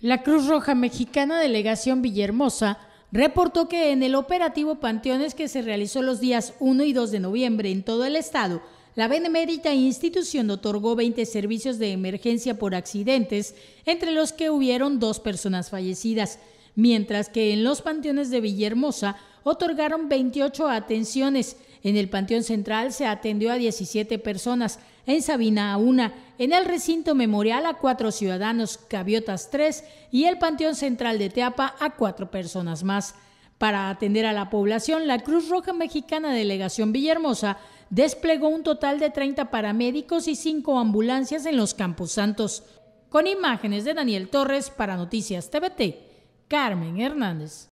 La Cruz Roja Mexicana Delegación Villahermosa reportó que en el operativo Panteones que se realizó los días 1 y 2 de noviembre en todo el estado, la benemérita institución otorgó 20 servicios de emergencia por accidentes, entre los que hubieron dos personas fallecidas mientras que en los panteones de Villahermosa otorgaron 28 atenciones. En el Panteón Central se atendió a 17 personas, en Sabina a una, en el recinto memorial a cuatro ciudadanos, Caviotas tres y el Panteón Central de Teapa a cuatro personas más. Para atender a la población, la Cruz Roja Mexicana Delegación Villahermosa desplegó un total de 30 paramédicos y 5 ambulancias en los Campos Santos. Con imágenes de Daniel Torres para Noticias TVT. Carmen Hernandes.